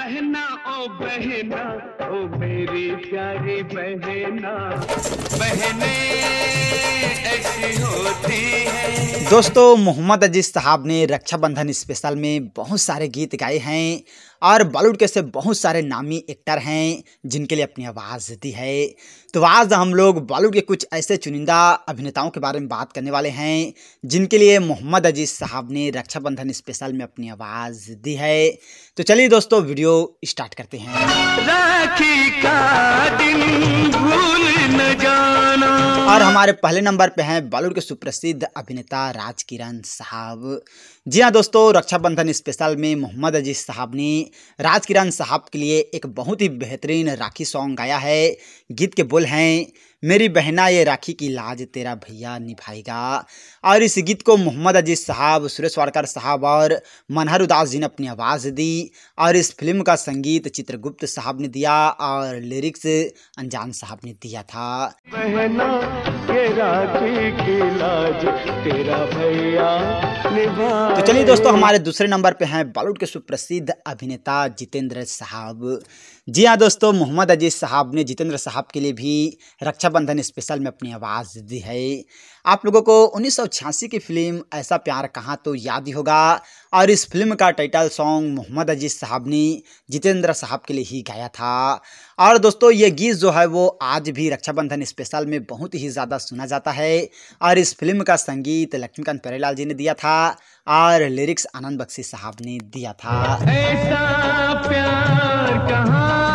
बहना ओ बहना ओ मेरी प्यारी बहना बहने दोस्तों मोहम्मद अजीज साहब ने रक्षाबंधन स्पेशल में बहुत सारे गीत गाए हैं और बॉलीवुड के से बहुत सारे नामी एक्टर हैं जिनके लिए अपनी आवाज़ दी है तो आज हम लोग बॉलीवुड के कुछ ऐसे चुनिंदा अभिनेताओं के बारे में बात करने वाले हैं जिनके लिए मोहम्मद अजीज साहब ने रक्षाबंधन स्पेशल में अपनी आवाज़ दी है तो चलिए दोस्तों वीडियो वीडियो स्टार्ट करते हैं राखी का दिन भूल न जाना और हमारे पहले नंबर पे हैं बॉलीवुड के सुप्रसिद्ध अभिनेता राज किरण साहब जी हाँ दोस्तों रक्षाबंधन स्पेशल में मोहम्मद अजीज साहब ने राजकिरण साहब के लिए एक बहुत ही बेहतरीन राखी सॉन्ग गाया है गीत के बोल हैं मेरी बहना ये राखी की लाज तेरा भैया निभाएगा और इस गीत को मोहम्मद अजीज साहब सुरेश वाड़कर साहब और मनहर उदास जी ने अपनी आवाज़ दी और इस फिल्म का संगीत चित्रगुप्त साहब ने दिया और लिरिक्स अनजान साहब ने दिया था बहना ये राखी की लाज तेरा भैया तो चलिए दोस्तों हमारे दूसरे नंबर पे हैं बॉलीवुड के सुप्रसिद्ध अभिनेता जितेंद्र साहब जी हाँ दोस्तों मोहम्मद अजीज साहब ने जितेंद्र साहब के लिए भी रक्षा रक्षाबंधन स्पेशल में अपनी आवाज़ दी है आप लोगों को उन्नीस की फिल्म ऐसा प्यार कहाँ तो याद ही होगा और इस फिल्म का टाइटल सॉन्ग मोहम्मद अजीज साहब ने जितेंद्र साहब के लिए ही गाया था और दोस्तों ये गीत जो है वो आज भी रक्षाबंधन स्पेशल में बहुत ही ज़्यादा सुना जाता है और इस फिल्म का संगीत लक्ष्मीकांत पेरेलाल जी ने दिया था और लिरिक्स आनंद बख्शी साहब ने दिया था ऐसा प्यार कहां?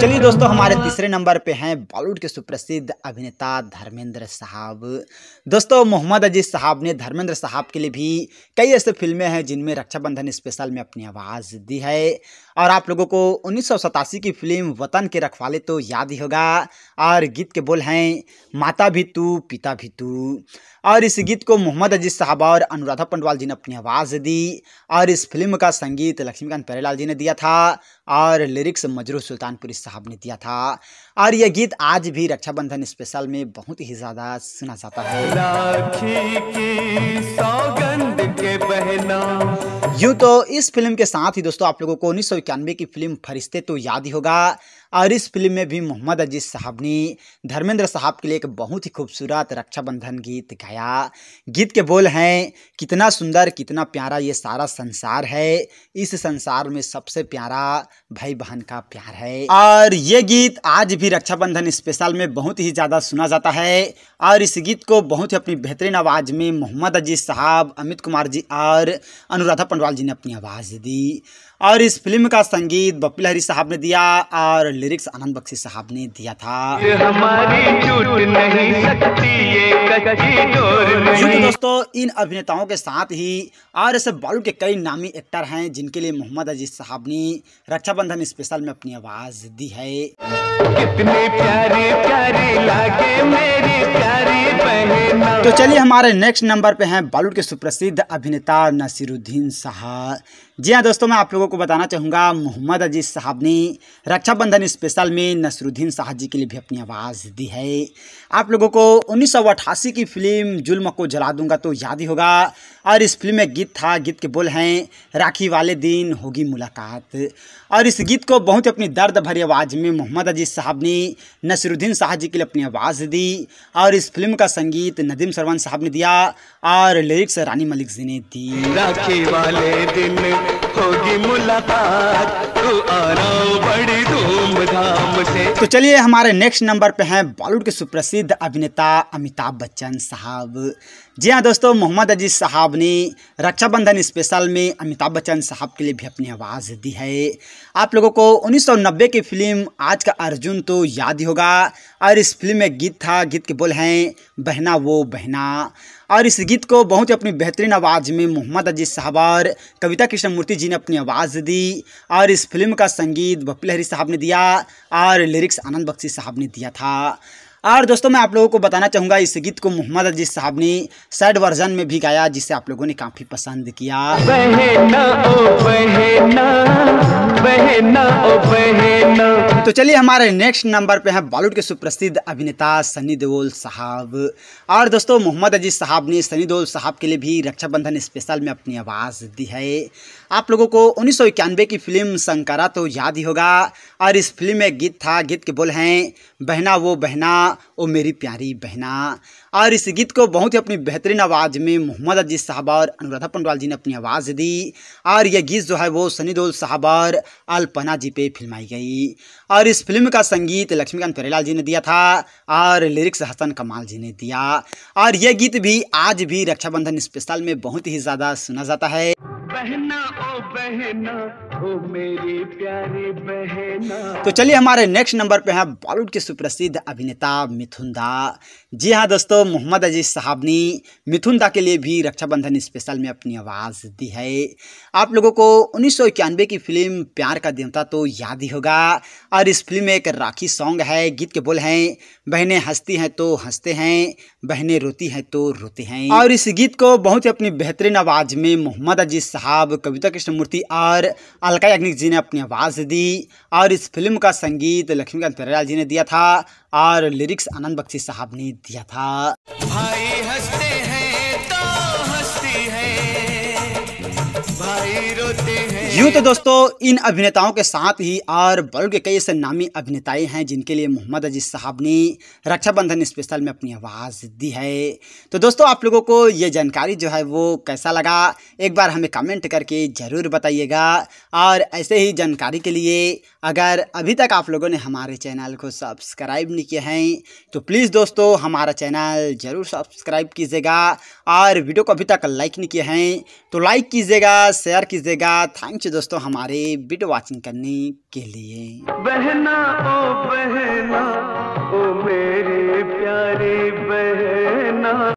चलिए दोस्तों हमारे तीसरे नंबर पे हैं बॉलीवुड के सुप्रसिद्ध अभिनेता धर्मेंद्र साहब दोस्तों मोहम्मद अजीज साहब ने धर्मेंद्र साहब के लिए भी कई ऐसे फिल्में हैं जिनमें रक्षाबंधन स्पेशल में अपनी आवाज़ दी है और आप लोगों को उन्नीस की फिल्म वतन के रखवाले तो याद ही होगा और गीत के बोल हैं माता भी तू पिता भी तू और इस गीत को मोहम्मद अजीज साहब और अनुराधा पंडवाल जी ने अपनी आवाज़ दी और इस फिल्म का संगीत लक्ष्मीकांत परेलाल जी ने दिया था और लिरिक्स मजरू सुल्तानपुरी साहब साहब ने दिया था और यह गीत आज भी रक्षाबंधन स्पेशल में बहुत ही ज्यादा सुना जाता है यूं तो इस फिल्म के साथ ही दोस्तों आप लोगों को उन्नीस की फिल्म फरिश्ते तो याद ही होगा और इस फिल्म में भी मोहम्मद अजीज साहब ने धर्मेंद्र साहब के लिए एक बहुत ही खूबसूरत रक्षाबंधन गीत गाया गीत के बोल हैं कितना सुंदर कितना प्यारा ये सारा संसार है इस संसार में सबसे प्यारा भाई बहन का प्यार है और ये गीत आज भी रक्षाबंधन स्पेशल में बहुत ही ज़्यादा सुना जाता है और इस गीत को बहुत ही अपनी बेहतरीन आवाज़ में मोहम्मद अजीज साहब अमित कुमार जी और अनुराधा पंडवाल जी ने अपनी आवाज़ दी और इस फिल्म का संगीत बपिल हरी साहब ने दिया और लिरिक्स आनंद बख्शी साहब ने दिया था दोस्तों इन अभिनेताओं के साथ ही और ऐसे बॉलीवुड के कई नामी एक्टर हैं जिनके लिए मोहम्मद अजीज साहब ने रक्षाबंधन स्पेशल में अपनी आवाज़ दी है कितने प्यारे प्यारे लागे मेरी प्यारी बहना तो चलिए हमारे नेक्स्ट नंबर पे हैं बॉलीवुड के सुप्रसिद्ध अभिनेता नसीरुद्दीन शाह जी हाँ दोस्तों मैं आप लोगों को बताना चाहूँगा मोहम्मद अजीज साहब ने रक्षाबंधन स्पेशल में नसरुद्दीन शाह जी के लिए भी अपनी आवाज़ दी है आप लोगों को उन्नीस की फिल्म जुल्म को जला दूंगा तो याद ही होगा और इस फिल्म में गीत था गीत के बोल हैं राखी वाले दिन होगी मुलाकात और इस गीत को बहुत ही अपनी दर्द भरी आवाज़ में मोहम्मद अजीज साहब ने नसरुद्दीन शाह जी के लिए अपनी आवाज़ दी और इस फिल्म का संगीत नदीम सरवान साहब ने दिया और लिरिक्स रानी मलिक जी ने दी राखी वाले दिन होगी मुलाकात तू आना बड़ी धूमधाम से तो चलिए हमारे नेक्स्ट नंबर पे हैं बॉलीवुड के सुप्रसिद्ध अभिनेता अमिताभ बच्चन साहब जी हाँ दोस्तों मोहम्मद अजीज साहब ने रक्षाबंधन स्पेशल में अमिताभ बच्चन साहब के लिए भी अपनी आवाज़ दी है आप लोगों को 1990 की फिल्म आज का अर्जुन तो याद ही होगा और इस फिल्म में गीत था गीत के बोल हैं बहना वो बहना और इस गीत को बहुत ही अपनी बेहतरीन आवाज़ में मोहम्मद अजीज साहबार कविता कृष्णमूर्ति जी ने अपनी आवाज़ दी और इस फिल्म का संगीत बपलहरी साहब ने दिया और लिरिक्स आनंद बख्शी साहब ने दिया था और दोस्तों मैं आप लोगों को बताना चाहूँगा इस गीत को मोहम्मद अजीज साहब ने सैड वर्जन में भी गाया जिसे आप लोगों ने काफ़ी पसंद किया बहना ओ बहना, बहना ओ बहना। तो चलिए हमारे नेक्स्ट नंबर पे हैं बॉलीवुड के सुप्रसिद्ध अभिनेता सनी देओल साहब और दोस्तों मोहम्मद अजीज साहब ने सनी देओल साहब के लिए भी रक्षाबंधन स्पेशल में अपनी आवाज़ दी है आप लोगों को उन्नीस की फिल्म शंकरा तो याद ही होगा और इस फिल्म में गीत था गीत के बोल हैं बहना वो बहना ओ मेरी प्यारी बहना और इस गीत को बहुत ही अपनी बेहतरीन आवाज़ में मोहम्मद अजीज साहब और अनुराधा पंडवाल जी ने अपनी आवाज़ दी और यह गीत जो है वो सनी देओल साहब और अल्पना जी पे फिल्माई गई और इस फिल्म का संगीत लक्ष्मीकांत प्यारेलाल जी ने दिया था और लिरिक्स हसन कमाल जी ने दिया और यह गीत भी आज भी रक्षाबंधन स्पेशल में बहुत ही ज़्यादा सुना जाता है बहना ओ बहना ओ मेरी प्यारी बहना तो चलिए हमारे नेक्स्ट नंबर पे हैं बॉलीवुड के सुप्रसिद्ध अभिनेता मिथुन दा जी हाँ दोस्तों मोहम्मद अजीज साहब ने मिथुन दा के लिए भी रक्षाबंधन स्पेशल में अपनी आवाज़ दी है आप लोगों को उन्नीस की फिल्म प्यार का देवता तो याद ही होगा और इस फिल्म में एक राखी सॉन्ग है गीत के बोल हैं बहनें हंसती हैं तो हंसते हैं बहनें रोती हैं तो रोते हैं और इस गीत को बहुत ही अपनी बेहतरीन आवाज़ में मोहम्मद अजीज साहब साहब कविता कृष्णमूर्ति और अलका याग्निक जी ने अपनी आवाज़ दी और इस फिल्म का संगीत लक्ष्मीकांत प्यारेलाल जी ने दिया था और लिरिक्स आनंद बख्शी साहब ने दिया था भाई यूं तो दोस्तों इन अभिनेताओं के साथ ही और बल्कि के कई ऐसे नामी अभिनेताएं हैं जिनके लिए मोहम्मद अजीज साहब ने रक्षाबंधन स्पेशल में अपनी आवाज़ दी है तो दोस्तों आप लोगों को ये जानकारी जो है वो कैसा लगा एक बार हमें कमेंट करके ज़रूर बताइएगा और ऐसे ही जानकारी के लिए अगर अभी तक आप लोगों ने हमारे चैनल को सब्सक्राइब नहीं किया है तो प्लीज़ दोस्तों हमारा चैनल ज़रूर सब्सक्राइब कीजिएगा और वीडियो को अभी तक लाइक नहीं किया है तो लाइक कीजिएगा शेयर कीजिएगा थैंक पहुंचे दोस्तों हमारे वीडियो वाचिंग करने के लिए बहना ओ बहना ओ मेरे प्यारे